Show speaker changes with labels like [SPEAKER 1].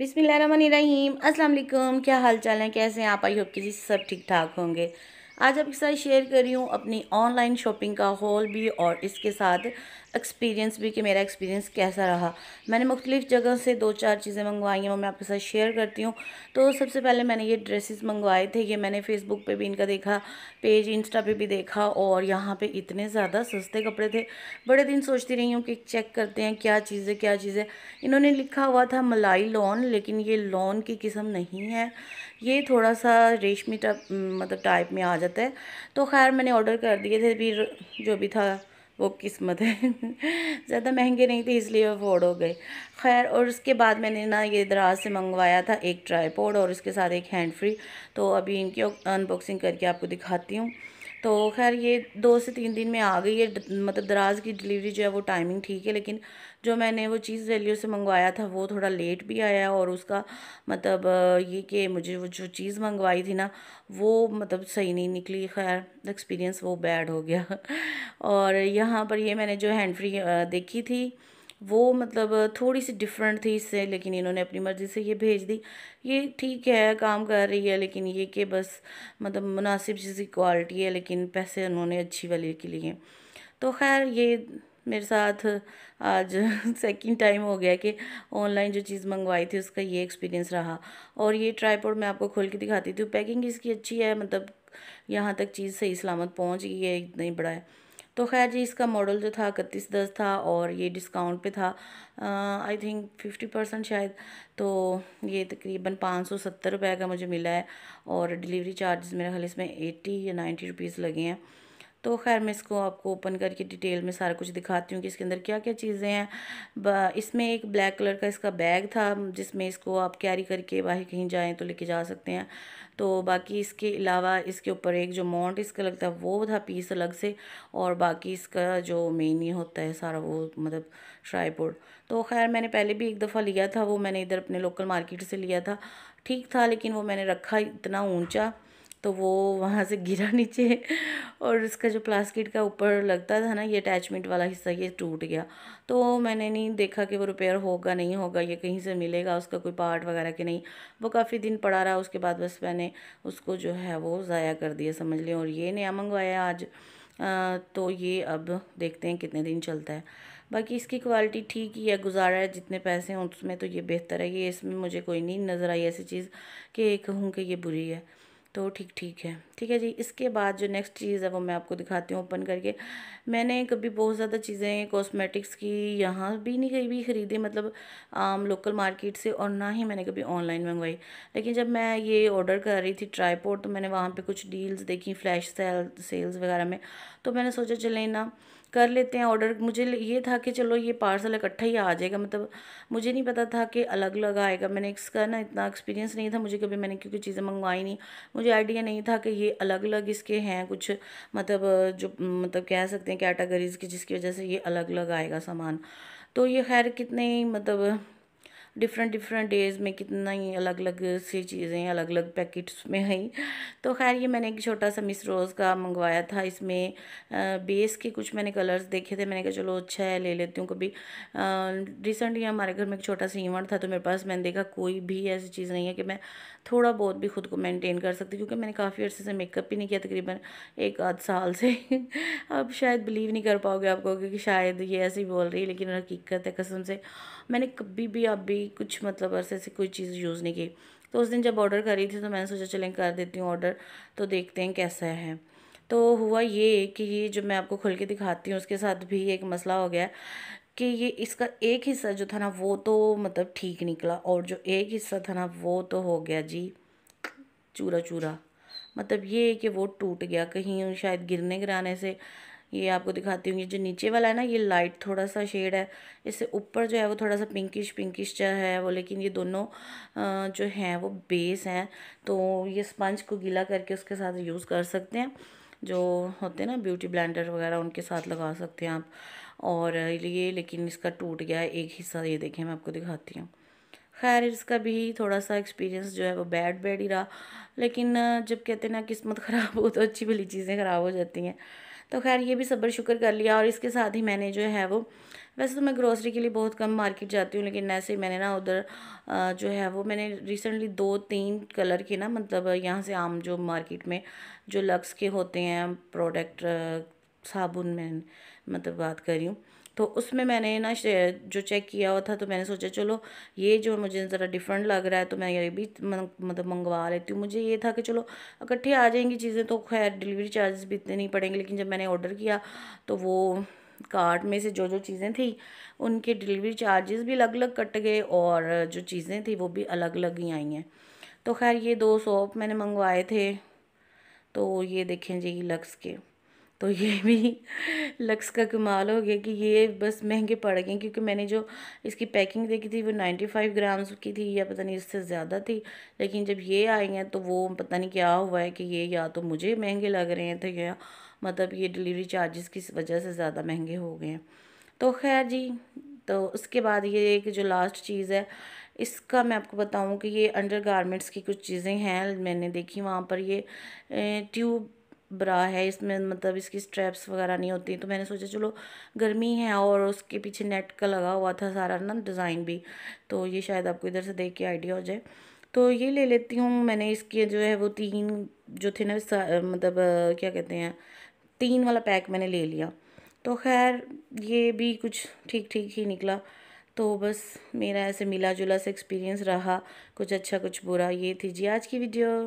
[SPEAKER 1] बिसमीम अल्लाम क्या हाल चाल है कैसे हैं आप आई होप किसी सब ठीक ठाक होंगे आज आपके साथ शेयर कर रही हूँ अपनी ऑनलाइन शॉपिंग का हॉल भी और इसके साथ एक्सपीरियंस भी कि मेरा एक्सपीरियंस कैसा रहा मैंने मुख्तलिफ़ जगह से दो चार चीज़ें मंगवाई हैं वो मैं आपके साथ शेयर करती हूँ तो सबसे पहले मैंने ये ड्रेसेस मंगवाए थे ये मैंने फेसबुक पे भी इनका देखा पेज इंस्टा पे भी देखा और यहाँ पे इतने ज़्यादा सस्ते कपड़े थे बड़े दिन सोचती रही हूँ कि चेक करते हैं क्या चीज़ें क्या चीज़ें इन्होंने लिखा हुआ था मलाई लॉन लेकिन ये लॉन की किस्म नहीं है ये थोड़ा सा रेशमी टाइप मतलब टाइप में आ जाता है तो खैर मैंने ऑर्डर कर दिए थे फिर जो भी था वो किस्मत है ज़्यादा महंगे नहीं थे इसलिए अफोर्ड हो गए खैर और उसके बाद मैंने ना ये दराज से मंगवाया था एक ट्राईपोड और उसके साथ एक हैंड फ्री तो अभी इनकी अनबॉक्सिंग करके आपको दिखाती हूँ तो खैर ये दो से तीन दिन में आ गई है मतलब दराज की डिलीवरी जो है वो टाइमिंग ठीक है लेकिन जो मैंने वो चीज़ वैल्यू से मंगवाया था वो थोड़ा लेट भी आया और उसका मतलब ये कि मुझे वो जो चीज़ मंगवाई थी ना वो मतलब सही नहीं निकली खैर एक्सपीरियंस वो बैड हो गया और यहाँ पर ये मैंने जो हैंड फ्री देखी थी वो मतलब थोड़ी सी डिफरेंट थी इससे लेकिन इन्होंने अपनी मर्ज़ी से ये भेज दी ये ठीक है काम कर रही है लेकिन ये कि बस मतलब मुनासिब चीज़ की क्वालिटी है लेकिन पैसे उन्होंने अच्छी वाली के लिए तो खैर ये मेरे साथ आज सेकंड टाइम हो गया कि ऑनलाइन जो चीज़ मंगवाई थी उसका ये एक्सपीरियंस रहा और ये ट्राईपोर्ड मैं आपको खोल के दिखाती थी पैकिंग इसकी अच्छी है मतलब यहाँ तक चीज़ सही सलामत पहुँच गई है इतना ही बड़ा है तो खैर जी इसका मॉडल जो था इकतीस दस था और ये डिस्काउंट पे था आई थिंक फिफ्टी परसेंट शायद तो ये तकरीबन पाँच सौ सत्तर रुपये का मुझे मिला है और डिलीवरी चार्जेस मेरा ख्याल इसमें एट्टी या नाइन्टी रुपीज़ लगे हैं तो खैर मैं इसको आपको ओपन करके डिटेल में सारा कुछ दिखाती हूँ कि इसके अंदर क्या क्या चीज़ें हैं इसमें एक ब्लैक कलर का इसका बैग था जिसमें इसको आप कैरी करके बाहर कहीं जाएँ तो लेके जा सकते हैं तो बाकी इसके अलावा इसके ऊपर एक जो माउंट इसका लगता है वो था पीस अलग से और बाकी इसका जो मेन ही होता है सारा वो मतलब ट्राईपोर्ड तो खैर मैंने पहले भी एक दफ़ा लिया था वो मैंने इधर अपने लोकल मार्केट से लिया था ठीक था लेकिन वो मैंने रखा इतना ऊंचा तो वो वहाँ से गिरा नीचे और उसका जो प्लास्टिक का ऊपर लगता था ना ये अटैचमेंट वाला हिस्सा ये टूट गया तो मैंने नहीं देखा कि वो रिपेयर होगा नहीं होगा ये कहीं से मिलेगा उसका कोई पार्ट वगैरह कि नहीं वो काफ़ी दिन पड़ा रहा उसके बाद बस मैंने उसको जो है वो ज़ाया कर दिया समझ लें और ये नया मंगवाया आज आ, तो ये अब देखते हैं कितने दिन चलता है बाकी इसकी क्वालिटी ठीक ही है गुजारा है जितने पैसे हों उसमें तो ये बेहतर है ये इसमें मुझे कोई नहीं नज़र आई ऐसी चीज़ कि कहूँ कि ये बुरी है तो ठीक ठीक है ठीक है जी इसके बाद जो नेक्स्ट चीज़ है वो मैं आपको दिखाती हूँ ओपन करके मैंने कभी बहुत ज़्यादा चीज़ें कॉस्मेटिक्स की यहाँ भी नहीं कहीं भी ख़रीदी मतलब आम लोकल मार्केट से और ना ही मैंने कभी ऑनलाइन मंगवाई लेकिन जब मैं ये ऑर्डर कर रही थी ट्राईपोर्ट तो मैंने वहाँ पर कुछ डील्स देखी फ्लैश सेल सेल्स वगैरह में तो मैंने सोचा चले ना कर लेते हैं ऑर्डर मुझे ये था कि चलो ये पार्सल इकट्ठा ही आ जाएगा मतलब मुझे नहीं पता था कि अलग अलग आएगा मैंने इसका ना इतना एक्सपीरियंस नहीं था मुझे कभी मैंने क्योंकि चीज़ें मंगवाई नहीं मुझे आइडिया नहीं था कि ये अलग अलग इसके हैं कुछ मतलब जो मतलब कह सकते हैं कैटागरीज़ की जिसकी वजह से ये अलग अलग आएगा सामान तो ये खैर कितने मतलब डिफरेंट डिफरेंट डेज़ में कितना ही अलग अलग सी चीज़ें अलग अलग पैकेट्स में है तो खैर ये मैंने एक छोटा सा मिस रोज़ का मंगवाया था इसमें बेस के कुछ मैंने कलर्स देखे थे मैंने कहा चलो अच्छा है ले लेती हूँ कभी रिसेंटली हमारे घर में एक छोटा सा इवेंट था तो मेरे पास मैंने देखा कोई भी ऐसी चीज़ नहीं है कि मैं थोड़ा बहुत भी ख़ुद को मेंटेन कर सकती क्योंकि मैंने काफ़ी अर्से से मेकअप भी नहीं किया तकरीबन एक आध साल से अब शायद बिलीव नहीं कर पाओगे आपको क्योंकि शायद ये ऐसे ही बोल रही है लेकिन हकीकत है कसम से मैंने कभी भी अब भी कुछ मतलब अरसे से कोई चीज़ यूज़ नहीं की तो उस दिन जब ऑर्डर करी थी तो मैंने सोचा चलें कर देती हूँ ऑर्डर तो देखते हैं कैसा है तो हुआ ये कि ये जो मैं आपको खुल के दिखाती हूँ उसके साथ भी एक मसला हो गया कि ये इसका एक हिस्सा जो था ना वो तो मतलब ठीक निकला और जो एक हिस्सा था ना वो तो हो गया जी चूरा चूरा मतलब ये कि वो टूट गया कहीं शायद गिरने गिराने से ये आपको दिखाती हूँ ये जो नीचे वाला है ना ये लाइट थोड़ा सा शेड है इससे ऊपर जो है वो थोड़ा सा पिंकिश पिंकिश जो है वो लेकिन ये दोनों जो हैं वो बेस हैं तो ये स्पंज को गीला करके उसके साथ यूज़ कर सकते हैं जो होते हैं ना ब्यूटी ब्लेंडर वगैरह उनके साथ लगा सकते हैं आप और ये लेकिन इसका टूट गया एक हिस्सा ये देखें मैं आपको दिखाती हूँ खैर इसका भी थोड़ा सा एक्सपीरियंस जो है वो बैड बैड ही रहा लेकिन जब कहते हैं ना किस्मत ख़राब हो तो अच्छी भली चीज़ें ख़राब हो जाती हैं तो खैर ये भी सब्र शुक्र कर लिया और इसके साथ ही मैंने जो है वो वैसे तो मैं ग्रोसरी के लिए बहुत कम मार्केट जाती हूँ लेकिन ऐसे मैंने ना उधर जो है वो मैंने रिसेंटली दो तीन कलर के ना मतलब यहाँ से आम जो मार्केट में जो लक्स के होते हैं प्रोडक्ट साबुन में मतलब बात कर रही हूँ तो उसमें मैंने ना जो चेक किया हुआ था तो मैंने सोचा चलो ये जो मुझे ज़रा डिफरेंट लग रहा है तो मैं ये भी मतलब मंगवा लेती हूँ मुझे ये था कि चलो इकट्ठे आ जाएंगी चीज़ें तो खैर डिलीवरी चार्जेस भी इतने नहीं पड़ेंगे लेकिन जब मैंने ऑर्डर किया तो वो कार्ट में से जो जो चीज़ें थी उनके डिलीवरी चार्जेस भी अलग अलग कट गए और जो चीज़ें थी वो भी अलग अलग ही आई हैं तो खैर ये दो सॉप मैंने मंगवाए थे तो ये देखें जी लक्स के तो ये भी लक्स का कमाल हो गया कि ये बस महंगे पड़ गए क्योंकि मैंने जो इसकी पैकिंग देखी थी वो नाइन्टी फाइव ग्राम्स की थी या पता नहीं इससे ज़्यादा थी लेकिन जब ये आई हैं तो वो पता नहीं क्या हुआ है कि ये या तो मुझे महंगे लग रहे हैं तो या मतलब ये डिलीवरी चार्जेस की वजह से ज़्यादा महंगे हो गए हैं तो खैर जी तो उसके बाद ये एक जो लास्ट चीज़ है इसका मैं आपको बताऊं कि ये अंडर गारमेंट्स की कुछ चीज़ें हैं मैंने देखी वहाँ पर ये ट्यूब ब्रा है इसमें मतलब इसकी स्ट्रैप्स वगैरह नहीं होती तो मैंने सोचा चलो गर्मी है और उसके पीछे नेट का लगा हुआ था सारा ना डिज़ाइन भी तो ये शायद आपको इधर से देख के आइडिया हो जाए तो ये ले लेती हूँ मैंने इसके जो है वो तीन जो थे ना मतलब क्या कहते हैं तीन वाला पैक मैंने ले लिया तो खैर ये भी कुछ ठीक ठीक ही निकला तो बस मेरा ऐसे मिला जुला सा एक्सपीरियंस रहा कुछ अच्छा कुछ बुरा ये थी जी आज की वीडियो